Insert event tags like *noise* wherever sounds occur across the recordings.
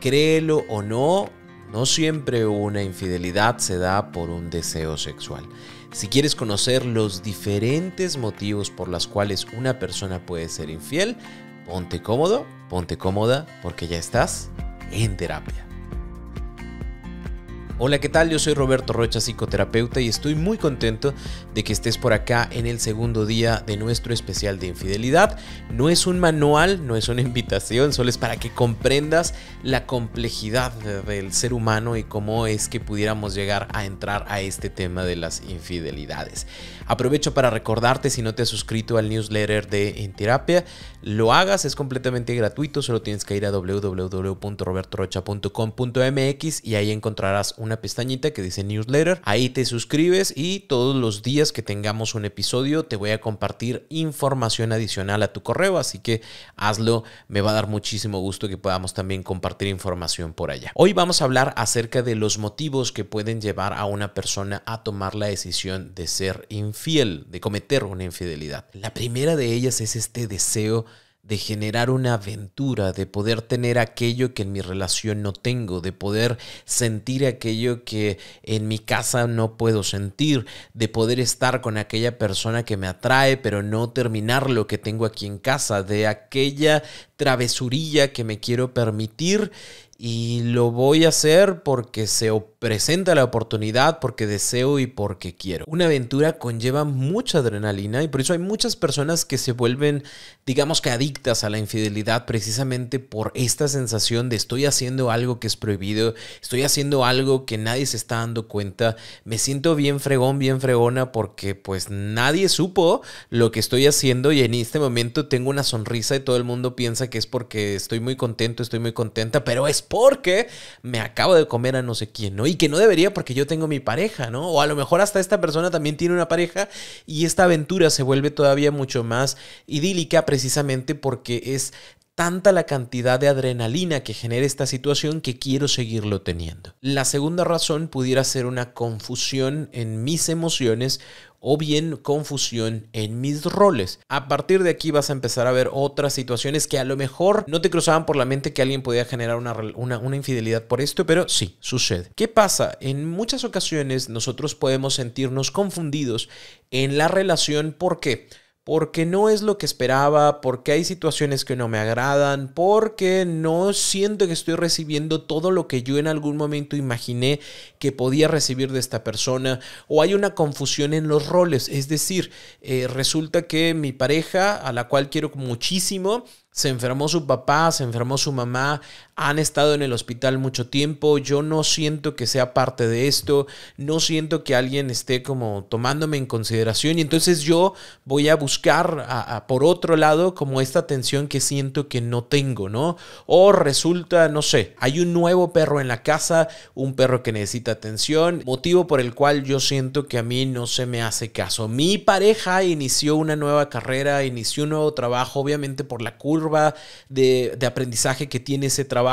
créelo o no, no siempre una infidelidad se da por un deseo sexual. Si quieres conocer los diferentes motivos por los cuales una persona puede ser infiel, ponte cómodo, ponte cómoda, porque ya estás en terapia. Hola, ¿qué tal? Yo soy Roberto Rocha, psicoterapeuta, y estoy muy contento de que estés por acá en el segundo día de nuestro especial de infidelidad. No es un manual, no es una *laughs* invitación, solo es para que comprendas la complejidad del ser humano y cómo es que pudiéramos llegar a entrar a este tema de las infidelidades. Aprovecho para recordarte si no te has suscrito al newsletter de En Terapia, lo hagas, es completamente gratuito, solo tienes que ir a www.robertorocha.com.mx y ahí encontrarás un una pestañita que dice newsletter. Ahí te suscribes y todos los días que tengamos un episodio te voy a compartir información adicional a tu correo. Así que hazlo. Me va a dar muchísimo gusto que podamos también compartir información por allá. Hoy vamos a hablar acerca de los motivos que pueden llevar a una persona a tomar la decisión de ser infiel, de cometer una infidelidad. La primera de ellas es este deseo de generar una aventura, de poder tener aquello que en mi relación no tengo, de poder sentir aquello que en mi casa no puedo sentir, de poder estar con aquella persona que me atrae, pero no terminar lo que tengo aquí en casa, de aquella travesurilla que me quiero permitir y lo voy a hacer porque se presenta la oportunidad, porque deseo y porque quiero. Una aventura conlleva mucha adrenalina y por eso hay muchas personas que se vuelven, digamos que adictas a la infidelidad precisamente por esta sensación de estoy haciendo algo que es prohibido, estoy haciendo algo que nadie se está dando cuenta, me siento bien fregón, bien fregona porque pues nadie supo lo que estoy haciendo y en este momento tengo una sonrisa y todo el mundo piensa que es porque estoy muy contento, estoy muy contenta, pero es porque me acabo de comer a no sé quién, ¿no? Y que no debería porque yo tengo mi pareja, ¿no? O a lo mejor hasta esta persona también tiene una pareja y esta aventura se vuelve todavía mucho más idílica precisamente porque es tanta la cantidad de adrenalina que genera esta situación que quiero seguirlo teniendo. La segunda razón pudiera ser una confusión en mis emociones o bien confusión en mis roles. A partir de aquí vas a empezar a ver otras situaciones que a lo mejor no te cruzaban por la mente que alguien podía generar una, infidelidad por esto, pero sí, sucede. ¿Qué pasa? En muchas ocasiones nosotros podemos sentirnos confundidos en la relación. ¿Por qué? porque no es lo que esperaba, porque hay situaciones que no me agradan, porque no siento que estoy recibiendo todo lo que yo en algún momento imaginé que podía recibir de esta persona, o hay una confusión en los roles, es decir, eh, resulta que mi pareja, a la cual quiero muchísimo, se enfermó su papá, se enfermó su mamá, han estado en el hospital mucho tiempo, yo no siento que sea parte de esto, no siento que alguien esté como tomándome en consideración y entonces yo voy a buscar por otro lado como esta atención que siento que no tengo, ¿no? O resulta, no sé, hay un nuevo perro en la casa, un perro que necesita atención, motivo por el cual yo siento que a mí no se me hace caso. Mi pareja inició una nueva carrera, inició un nuevo trabajo, obviamente por la curva de aprendizaje que tiene ese trabajo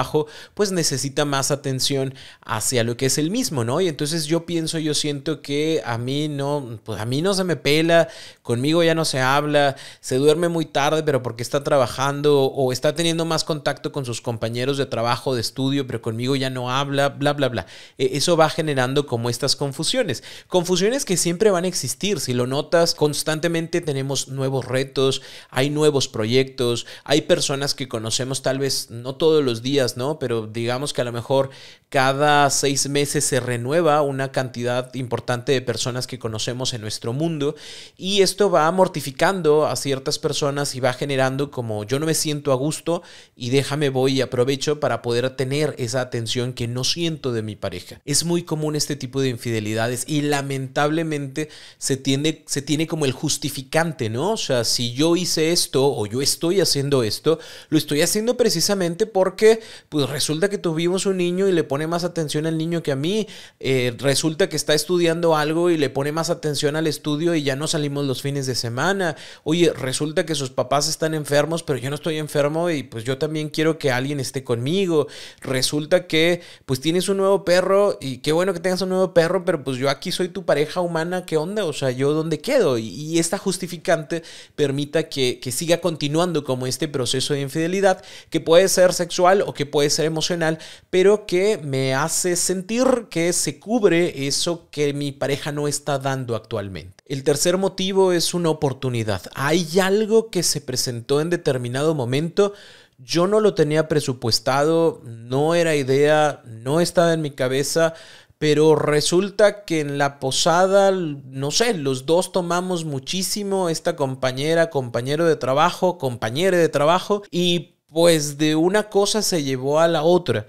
pues necesita más atención hacia lo que es el mismo, ¿no? Y entonces yo pienso, yo siento que a mí no, pues a mí no se me pela, conmigo ya no se habla, se duerme muy tarde, pero porque está trabajando o está teniendo más contacto con sus compañeros de trabajo, de estudio, pero conmigo ya no habla, bla, bla, bla. E, eso va generando como estas confusiones. Confusiones que siempre van a existir, si lo notas, constantemente tenemos nuevos retos, hay nuevos proyectos, hay personas que conocemos tal vez no todos los días, pero digamos que a lo mejor cada seis meses se renueva una cantidad importante de personas que conocemos en nuestro mundo y esto va mortificando a ciertas personas y va generando como yo no me siento a gusto y déjame voy y aprovecho para poder tener esa atención que no siento de mi pareja. Es muy común este tipo de infidelidades y lamentablemente se tiende, se tiene como el justificante, ¿no? O sea, si yo hice esto o yo estoy haciendo esto, lo estoy haciendo precisamente porque pues resulta que tuvimos un niño y le pone más atención al niño que a mí, eh, resulta que está estudiando algo y le pone más atención al estudio y ya no salimos los fines de semana, oye, resulta que sus papás están enfermos, pero yo no estoy enfermo y pues yo también quiero que alguien esté conmigo, resulta que pues tienes un nuevo perro y qué bueno que tengas un nuevo perro, pero pues yo aquí soy tu pareja humana, ¿qué onda? O sea, yo dónde quedo y, esta justificante permita que, que siga continuando como este proceso de infidelidad que puede ser sexual o que puede ser emocional, pero que me hace sentir que se cubre eso que mi pareja no está dando actualmente. El tercer motivo es una oportunidad. Hay algo que se presentó en determinado momento yo no lo tenía presupuestado, no era idea, no estaba en mi cabeza, pero resulta que en la posada, no sé, los dos tomamos muchísimo, esta compañera, compañero de trabajo, compañera de trabajo, y pues de una cosa se llevó a la otra.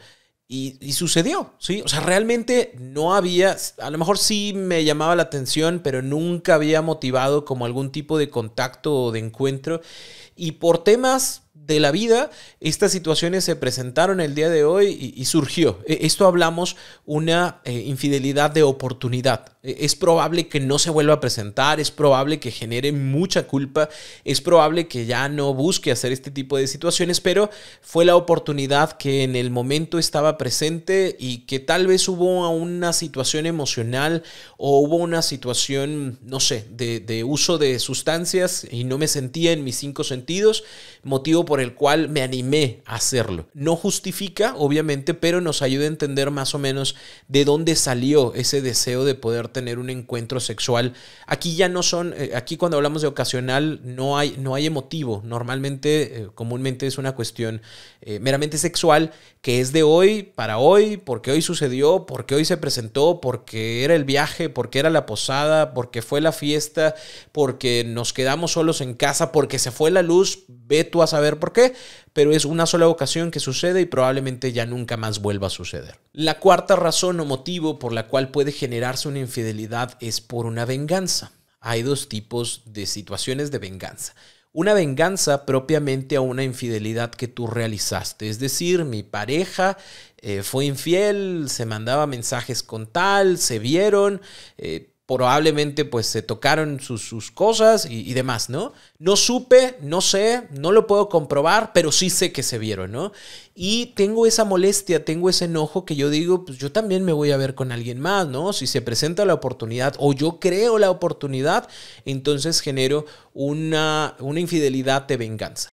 Y, sucedió, ¿sí? O sea, realmente no había, a lo mejor sí me llamaba la atención, pero nunca había motivado como algún tipo de contacto o de encuentro. Y por temas de la vida, estas situaciones se presentaron el día de hoy y, surgió. E, esto hablamos una eh, infidelidad de oportunidad. E, es probable que no se vuelva a presentar, es probable que genere mucha culpa, es probable que ya no busque hacer este tipo de situaciones, pero fue la oportunidad que en el momento estaba presente y que tal vez hubo una situación emocional o hubo una situación, no sé, de, de uso de sustancias y no me sentía en mis cinco sentidos, motivo por el cual me animé a hacerlo. No justifica, obviamente, pero nos ayuda a entender más o menos de dónde salió ese deseo de poder tener un encuentro sexual. Aquí ya no son, eh, aquí cuando hablamos de ocasional no hay, no hay emotivo. Normalmente, eh, comúnmente es una cuestión eh, meramente sexual que es de hoy para hoy, porque hoy sucedió, porque hoy se presentó, porque era el viaje, porque era la posada, porque fue la fiesta, porque nos quedamos solos en casa, porque se fue la luz, ve tú a saber por por qué, pero es una sola ocasión que sucede y probablemente ya nunca más vuelva a suceder. La cuarta razón o motivo por la cual puede generarse una infidelidad es por una venganza. Hay dos tipos de situaciones de venganza una venganza propiamente a una infidelidad que tú realizaste. Es decir, mi pareja eh, fue infiel, se mandaba mensajes con tal, se vieron, eh, probablemente pues se tocaron sus, sus cosas y, demás, ¿no? No supe, no sé, no lo puedo comprobar, pero sí sé que se vieron, ¿no? Y tengo esa molestia, tengo ese enojo que yo digo, pues yo también me voy a ver con alguien más, ¿no? Si se presenta la oportunidad o yo creo la oportunidad, entonces genero una, una infidelidad de venganza.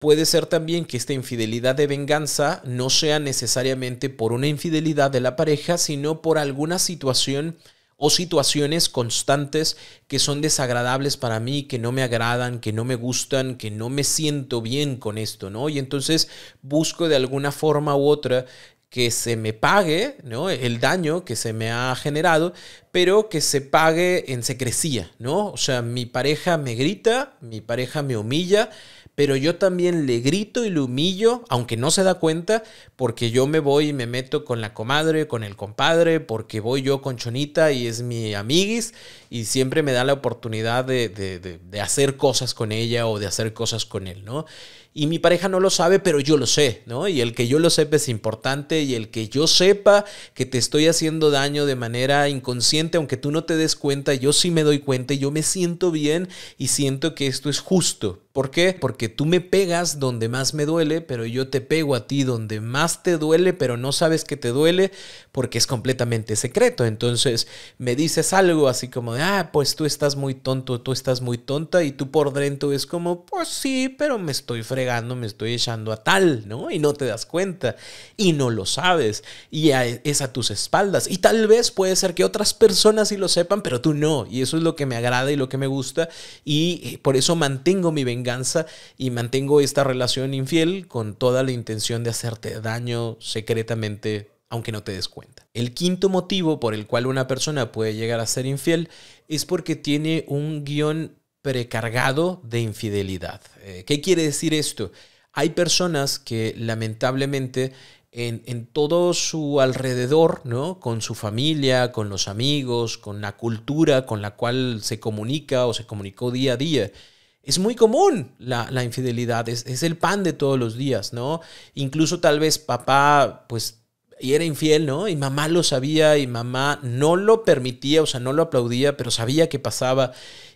Puede ser también que esta infidelidad de venganza no sea necesariamente por una infidelidad de la pareja, sino por alguna situación o situaciones constantes que son desagradables para mí, que no me agradan, que no me gustan, que no me siento bien con esto, ¿no? Y entonces busco de alguna forma u otra que se me pague ¿no? el daño que se me ha generado, pero que se pague en secrecía, ¿no? O sea, mi pareja me grita, mi pareja me humilla, pero yo también le grito y le humillo, aunque no se da cuenta, porque yo me voy y me meto con la comadre, con el compadre, porque voy yo con Chonita y es mi amiguis y siempre me da la oportunidad de, de, de hacer cosas con ella o de hacer cosas con él, ¿no? y mi pareja no lo sabe, pero yo lo sé, ¿no? Y el que yo lo sepa es importante y el que yo sepa que te estoy haciendo daño de manera inconsciente, aunque tú no te des cuenta, yo sí me doy cuenta y yo me siento bien y siento que esto es justo. ¿Por qué? Porque tú me pegas donde más me duele, pero yo te pego a ti donde más te duele, pero no sabes que te duele, porque es completamente secreto. Entonces me dices algo así como ah, pues tú estás muy tonto, tú estás muy tonta y tú por dentro es como, pues sí, pero me estoy fregando, me estoy echando a tal, ¿no? Y no te das cuenta y no lo sabes y es a tus espaldas. Y tal vez puede ser que otras personas sí lo sepan, pero tú no. Y eso es lo que me agrada y lo que me gusta y eh, por eso mantengo mi venganza y mantengo esta relación infiel con toda la intención de hacerte daño secretamente aunque no te des cuenta. El quinto motivo por el cual una persona puede llegar a ser infiel es porque tiene un guión precargado de infidelidad. Eh, ¿Qué quiere decir esto? Hay personas que lamentablemente en, todo su alrededor, ¿no? Con su familia, con los amigos, con la cultura con la cual se comunica o se comunicó día a día. Es muy común la, infidelidad, es, es, el pan de todos los días, ¿no? Incluso tal vez papá, pues y era infiel, ¿no? Y mamá lo sabía y mamá no lo permitía, o sea, no lo aplaudía, pero sabía que pasaba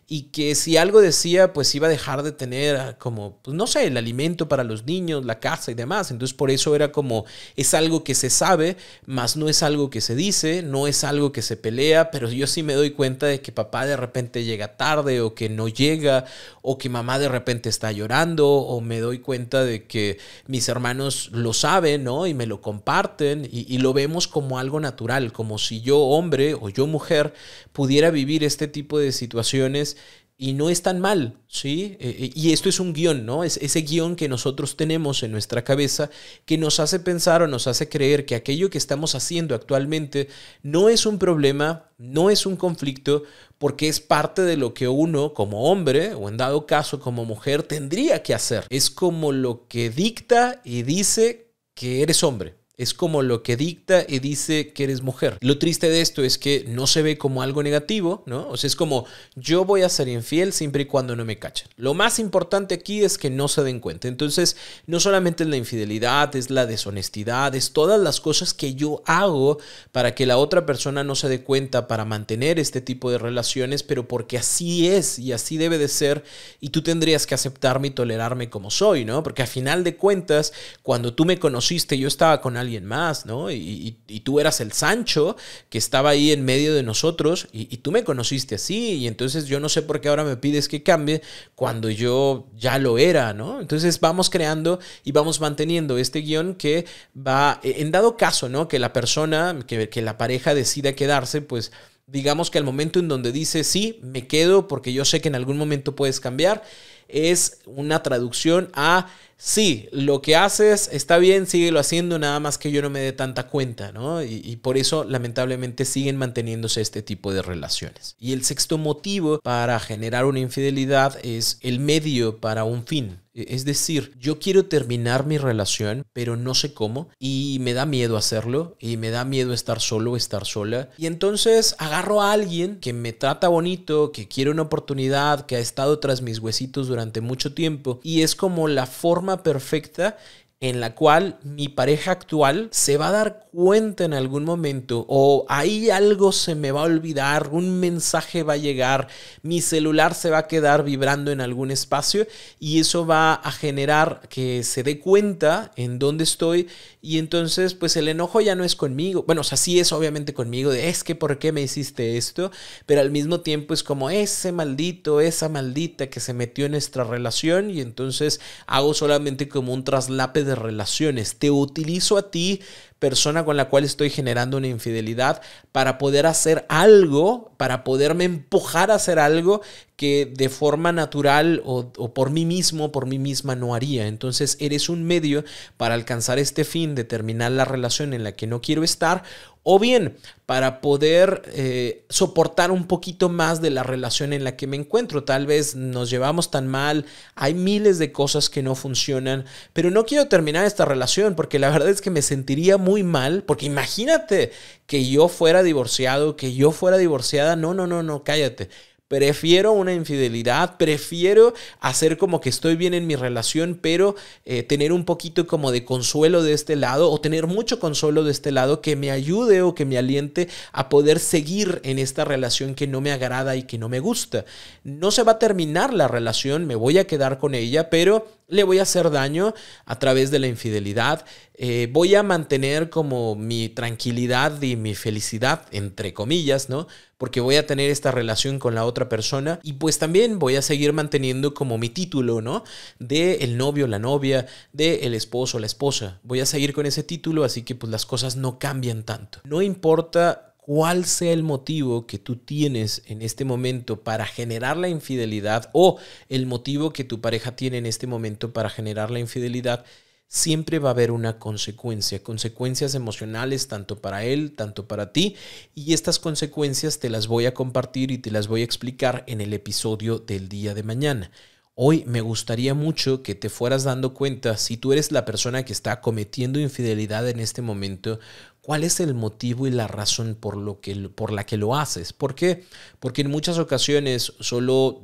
y que si algo decía, pues iba a dejar de tener ah, como, pues, no sé, el alimento para los niños, la casa y demás. Entonces por eso era como, es algo que se sabe, más no es algo que se dice, no es algo que se pelea, pero yo sí me doy cuenta de que papá de repente llega tarde o que no llega o que mamá de repente está llorando o me doy cuenta de que mis hermanos lo saben, ¿no? Y me lo comparten y, y lo vemos como algo natural, como si yo hombre o yo mujer pudiera vivir este tipo de situaciones y no es tan mal, ¿sí? Eh, eh, y esto es un guión, ¿no? Es ese guión que nosotros tenemos en nuestra cabeza que nos hace pensar o nos hace creer que aquello que estamos haciendo actualmente no es un problema, no es un conflicto, porque es parte de lo que uno como hombre o en dado caso como mujer tendría que hacer. Es como lo que dicta y dice que eres hombre es como lo que dicta y dice que eres mujer. Lo triste de esto es que no se ve como algo negativo, ¿no? O sea, es como yo voy a ser infiel siempre y cuando no me cachen. Lo más importante aquí es que no se den cuenta. Entonces, no solamente es la infidelidad, es la deshonestidad, es todas las cosas que yo hago para que la otra persona no se dé cuenta para mantener este tipo de relaciones, pero porque así es y así debe de ser y tú tendrías que aceptarme y tolerarme como soy, ¿no? Porque a final de cuentas, cuando tú me conociste, yo estaba con alguien más, ¿no? Y, tú eras el Sancho que estaba ahí en medio de nosotros y, tú me conociste así y entonces yo no sé por qué ahora me pides que cambie cuando yo ya lo era, ¿no? Entonces vamos creando y vamos manteniendo este guión que va, en dado caso, ¿no? Que la persona, que, que la pareja decida quedarse, pues digamos que al momento en donde dice, sí, me quedo porque yo sé que en algún momento puedes cambiar, es una traducción a sí, lo que haces está bien, lo haciendo, nada más que yo no me dé tanta cuenta, ¿no? Y, y, por eso lamentablemente siguen manteniéndose este tipo de relaciones. Y el sexto motivo para generar una infidelidad es el medio para un fin. E, es decir, yo quiero terminar mi relación, pero no sé cómo, y me da miedo hacerlo, y me da miedo estar solo o estar sola. Y entonces agarro a alguien que me trata bonito, que quiere una oportunidad, que ha estado tras mis huesitos durante mucho tiempo, y es como la forma perfecta en la cual mi pareja actual se va a dar cuenta en algún momento o ahí algo se me va a olvidar, un mensaje va a llegar, mi celular se va a quedar vibrando en algún espacio y eso va a generar que se dé cuenta en dónde estoy y entonces, pues el enojo ya no es conmigo. Bueno, o sea, sí es obviamente conmigo, de es que por qué me hiciste esto, pero al mismo tiempo es como ese maldito, esa maldita que se metió en nuestra relación y entonces hago solamente como un traslape de relaciones. Te utilizo a ti persona con la cual estoy generando una infidelidad para poder hacer algo, para poderme empujar a hacer algo que de forma natural o, por mí mismo, por mí misma no haría. Entonces eres un medio para alcanzar este fin de terminar la relación en la que no quiero estar o bien para poder eh, soportar un poquito más de la relación en la que me encuentro. Tal vez nos llevamos tan mal, hay miles de cosas que no funcionan, pero no quiero terminar esta relación porque la verdad es que me sentiría muy mal, porque imagínate que yo fuera divorciado, que yo fuera divorciada, no, no, no, no, cállate. Prefiero una infidelidad, prefiero hacer como que estoy bien en mi relación, pero eh, tener un poquito como de consuelo de este lado o tener mucho consuelo de este lado que me ayude o que me aliente a poder seguir en esta relación que no me agrada y que no me gusta. No se va a terminar la relación, me voy a quedar con ella, pero le voy a hacer daño a través de la infidelidad, eh, voy a mantener como mi tranquilidad y mi felicidad, entre comillas, ¿no? Porque voy a tener esta relación con la otra persona y pues también voy a seguir manteniendo como mi título, ¿no? De el novio, la novia, de el esposo, la esposa. Voy a seguir con ese título, así que pues las cosas no cambian tanto. No importa cuál sea el motivo que tú tienes en este momento para generar la infidelidad o el motivo que tu pareja tiene en este momento para generar la infidelidad, siempre va a haber una consecuencia, consecuencias emocionales tanto para él, tanto para ti, y estas consecuencias te las voy a compartir y te las voy a explicar en el episodio del día de mañana. Hoy me gustaría mucho que te fueras dando cuenta, si tú eres la persona que está cometiendo infidelidad en este momento, cuál es el motivo y la razón por, lo que, por la que lo haces. ¿Por qué? Porque en muchas ocasiones solo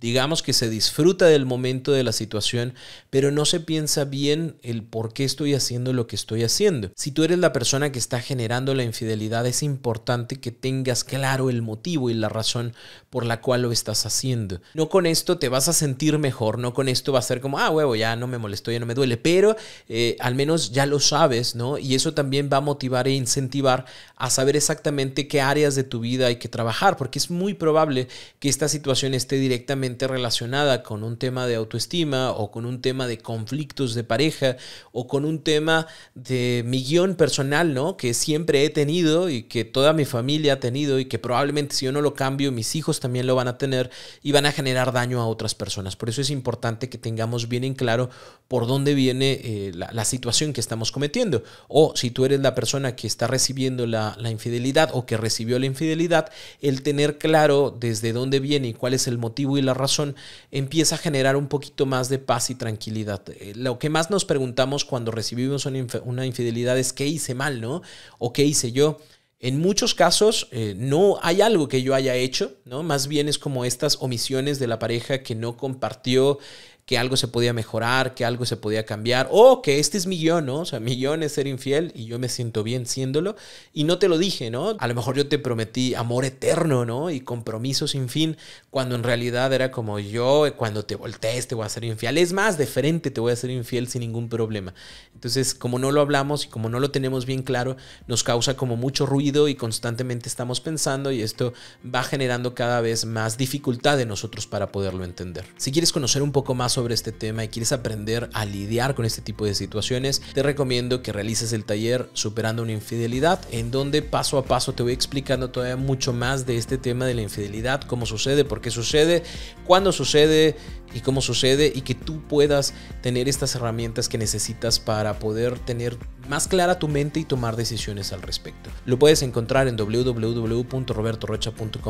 digamos que se disfruta del momento de la situación, pero no se piensa bien el por qué estoy haciendo lo que estoy haciendo. Si tú eres la persona que está generando la infidelidad, es importante que tengas claro el motivo y la razón por la cual lo estás haciendo. No con esto te vas a sentir mejor, no con esto va a ser como, ah, huevo, ya no me molesto, ya no me duele, pero eh, al menos ya lo sabes, ¿no? Y eso también va a motivar e incentivar a saber exactamente qué áreas de tu vida hay que trabajar, porque es muy probable que esta situación esté directamente relacionada con un tema de autoestima o con un tema de conflictos de pareja o con un tema de mi guión personal, ¿no? Que siempre he tenido y que toda mi familia ha tenido y que probablemente si yo no lo cambio, mis hijos también lo van a tener y van a generar daño a otras personas. Por eso es importante que tengamos bien en claro por dónde viene eh, la, situación que estamos cometiendo. O si tú eres la persona que está recibiendo la infidelidad o que recibió la infidelidad, el tener claro desde dónde viene y cuál es el motivo y la razón empieza a generar un poquito más de paz y tranquilidad. Eh, lo que más nos preguntamos cuando recibimos una infidelidad es qué hice mal, ¿no? O qué hice yo. En muchos casos eh, no hay algo que yo haya hecho, ¿no? Más bien es como estas omisiones de la pareja que no compartió que algo se podía mejorar, que algo se podía cambiar, o que este es mi guión, ¿no? O sea, mi guión es ser infiel y yo me siento bien siéndolo y no te lo dije, ¿no? A lo mejor yo te prometí amor eterno, ¿no? Y compromiso sin fin, cuando en realidad era como yo, eh, cuando te voltees te voy a ser infiel, es más, de frente te voy a ser infiel sin ningún problema. Entonces, como no lo hablamos y como no lo tenemos bien claro, nos causa como mucho ruido y constantemente estamos pensando y esto va generando cada vez más dificultad de nosotros para poderlo entender. Si quieres conocer un poco más sobre este tema y quieres aprender a lidiar con este tipo de situaciones, te recomiendo que realices el taller Superando una infidelidad, en donde paso a paso te voy explicando todavía mucho más de este tema de la infidelidad, cómo sucede, por qué sucede, cuándo sucede y cómo sucede y que tú puedas tener estas herramientas que necesitas para poder tener más clara tu mente y tomar decisiones al respecto. Lo puedes encontrar en www.robertorocha.com.mx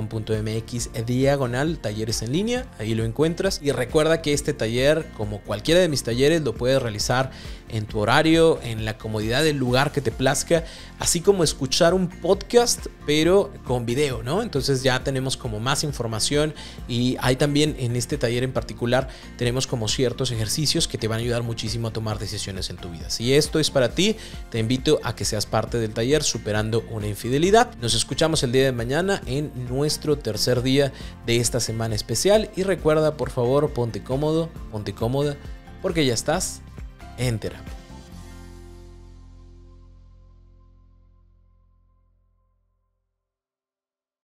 eh, diagonal talleres en línea, ahí lo encuentras y recuerda que este taller, como cualquiera de mis talleres, lo puedes realizar en tu horario, en la comodidad del lugar que te plazca, así como escuchar un podcast, pero con video, ¿no? Entonces ya tenemos como más información y hay también en este taller en particular, tenemos como ciertos ejercicios que te van a ayudar muchísimo a tomar decisiones en tu vida. Si esto es para ti, te invito a que seas parte del taller Superando una infidelidad. Nos escuchamos el día de mañana en nuestro tercer día de esta semana especial y recuerda por favor ponte cómodo, ponte cómoda, porque ya estás entera.